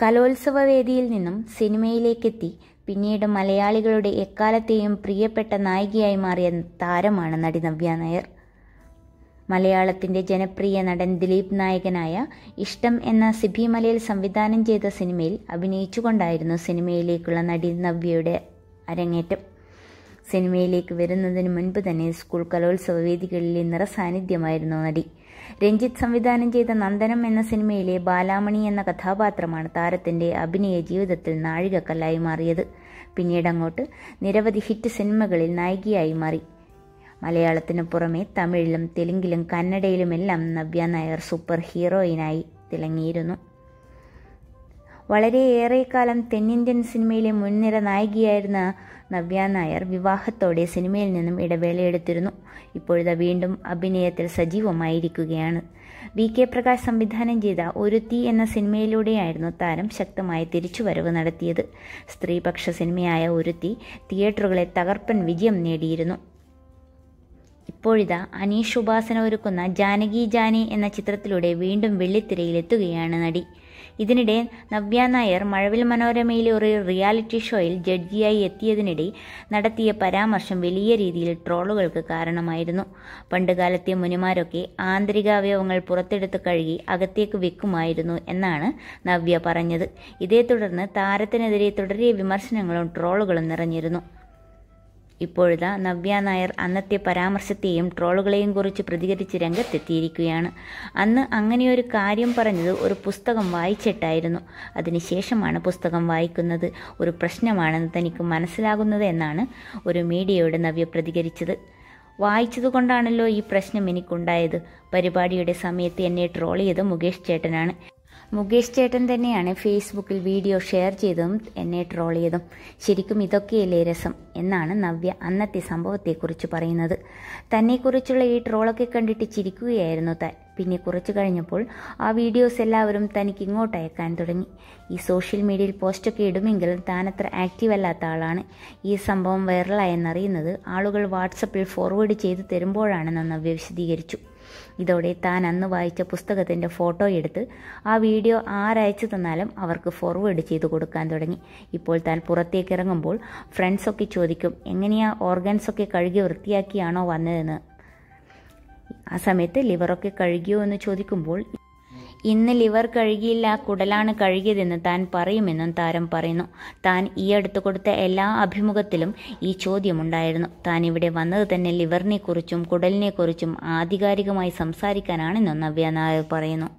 കലോത്സവവേദിയിൽ നിന്നും സിനിമയിലേക്കെത്തി പിന്നീട് മലയാളികളുടെ എക്കാലത്തെയും പ്രിയപ്പെട്ട നായികയായി മാറിയ താരമാണ് നടി നവ്യ നായർ മലയാളത്തിൻ്റെ ജനപ്രിയ നടൻ ദിലീപ് നായകനായ ഇഷ്ടം എന്ന സിബി മലയിൽ സംവിധാനം ചെയ്ത സിനിമയിൽ അഭിനയിച്ചുകൊണ്ടായിരുന്നു സിനിമയിലേക്കുള്ള നടി നവ്യയുടെ അരങ്ങേറ്റം സിനിമയിലേക്ക് വരുന്നതിന് മുൻപ് തന്നെ സ്കൂൾ കലോത്സവ വേദികളിലെ നിറസാന്നിധ്യമായിരുന്നു നടി രഞ്ജിത്ത് സംവിധാനം ചെയ്ത നന്ദനം എന്ന സിനിമയിലെ ബാലാമണി എന്ന കഥാപാത്രമാണ് താരത്തിന്റെ അഭിനയ ജീവിതത്തിൽ നാഴികക്കല്ലായി മാറിയത് അങ്ങോട്ട് നിരവധി ഹിറ്റ് സിനിമകളിൽ നായികയായി മാറി മലയാളത്തിന് പുറമെ തമിഴിലും തെലുങ്കിലും കന്നഡയിലുമെല്ലാം നവ്യ നായർ സൂപ്പർ ഹീറോയിനായി തിളങ്ങിയിരുന്നു കാലം തെന്നിന്ത്യൻ സിനിമയിലെ മുൻനിര നായികയായിരുന്ന നവ്യ നായർ വിവാഹത്തോടെ സിനിമയിൽ നിന്നും ഇടവേളയെടുത്തിരുന്നു ഇപ്പോഴത്തെ വീണ്ടും അഭിനയത്തിൽ സജീവമായിരിക്കുകയാണ് വി കെ പ്രകാശ് സംവിധാനം ചെയ്ത ഒരു തീ എന്ന സിനിമയിലൂടെയായിരുന്നു താരം ശക്തമായ തിരിച്ചുവരവ് നടത്തിയത് സ്ത്രീപക്ഷ സിനിമയായ ഒരു തീ തിയേറ്ററുകളെ തകർപ്പൻ വിജയം നേടിയിരുന്നു ഇപ്പോഴിതാ അനീഷ് ഉപാസന ഒരുക്കുന്ന ജാനകി ജാനി എന്ന ചിത്രത്തിലൂടെ വീണ്ടും വെള്ളിത്തിരയിലെത്തുകയാണ് നടി ഇതിനിടെ നവ്യ നായർ മഴവിൽ മനോരമയിലെ ഒരു റിയാലിറ്റി ഷോയിൽ ജഡ്ജിയായി എത്തിയതിനിടെ നടത്തിയ പരാമർശം വലിയ രീതിയിൽ ട്രോളുകൾക്ക് കാരണമായിരുന്നു പണ്ടുകാലത്തെ മുനിമാരൊക്കെ ആന്തരിക അവയവങ്ങൾ പുറത്തെടുത്ത് കഴുകി അകത്തേക്ക് വെക്കുമായിരുന്നു എന്നാണ് നവ്യ പറഞ്ഞത് ഇതേ തുടർന്ന് താരത്തിനെതിരെ തുടരെ വിമർശനങ്ങളും ട്രോളുകളും നിറഞ്ഞിരുന്നു ഇപ്പോഴിതാ നവ്യ നായർ അന്നത്തെ പരാമർശത്തെയും ട്രോളുകളെയും കുറിച്ച് പ്രതികരിച്ച് രംഗത്തെത്തിയിരിക്കുകയാണ് അന്ന് അങ്ങനെയൊരു കാര്യം പറഞ്ഞത് ഒരു പുസ്തകം വായിച്ചിട്ടായിരുന്നു അതിനുശേഷമാണ് പുസ്തകം വായിക്കുന്നത് ഒരു പ്രശ്നമാണെന്ന് തനിക്ക് മനസ്സിലാകുന്നത് എന്നാണ് ഒരു മീഡിയയോട് നവ്യ പ്രതികരിച്ചത് വായിച്ചതുകൊണ്ടാണല്ലോ ഈ പ്രശ്നം എനിക്കുണ്ടായത് പരിപാടിയുടെ സമയത്ത് എന്നെ ട്രോൾ ചെയ്ത് മുകേഷ് ചേട്ടനാണ് മുകേഷ് ചേട്ടൻ തന്നെയാണ് ഫേസ്ബുക്കിൽ വീഡിയോ ഷെയർ ചെയ്തതും എന്നെ ട്രോൾ ചെയ്തതും ശരിക്കും ഇതൊക്കെയല്ലേ രസം എന്നാണ് നവ്യ അന്നത്തെ സംഭവത്തെക്കുറിച്ച് പറയുന്നത് തന്നെക്കുറിച്ചുള്ള ഈ ട്രോളൊക്കെ കണ്ടിട്ട് ചിരിക്കുകയായിരുന്നു താൻ പിന്നെ കുറച്ചു കഴിഞ്ഞപ്പോൾ ആ വീഡിയോസ് എല്ലാവരും തനിക്ക് ഇങ്ങോട്ട് അയക്കാൻ തുടങ്ങി ഈ സോഷ്യൽ മീഡിയയിൽ പോസ്റ്റൊക്കെ ഇടുമെങ്കിലും അത്ര ആക്റ്റീവ് അല്ലാത്ത ആളാണ് ഈ സംഭവം വൈറലായെന്നറിയുന്നത് ആളുകൾ വാട്സപ്പിൽ ഫോർവേഡ് ചെയ്ത് തരുമ്പോഴാണെന്ന് നവ്യ വിശദീകരിച്ചു ഇതോടെ താൻ അന്ന് വായിച്ച പുസ്തകത്തിൻ്റെ ഫോട്ടോ എടുത്ത് ആ വീഡിയോ ആരയച്ചു തന്നാലും അവർക്ക് ഫോർവേഡ് ചെയ്തു കൊടുക്കാൻ തുടങ്ങി ഇപ്പോൾ താൻ പുറത്തേക്ക് ഇറങ്ങുമ്പോൾ ഫ്രണ്ട്സൊക്കെ ചോദിക്കും എങ്ങനെയാ ഓർഗൻസൊക്കെ കഴുകി വൃത്തിയാക്കിയാണോ വന്നതെന്ന് ആ സമയത്ത് ലിവറൊക്കെ കഴുകിയോ എന്ന് ചോദിക്കുമ്പോൾ ഇന്ന് ലിവർ കഴുകിയില്ല കുടലാണ് കഴുകിയതെന്ന് താൻ പറയുമെന്നും താരം പറയുന്നു താൻ ഈ അടുത്ത് കൊടുത്ത എല്ലാ അഭിമുഖത്തിലും ഈ ചോദ്യമുണ്ടായിരുന്നു താൻ ഇവിടെ വന്നത് തന്നെ ലിവറിനെക്കുറിച്ചും കുടലിനെക്കുറിച്ചും ആധികാരികമായി സംസാരിക്കാനാണെന്നും നവ്യ നായർ പറയുന്നു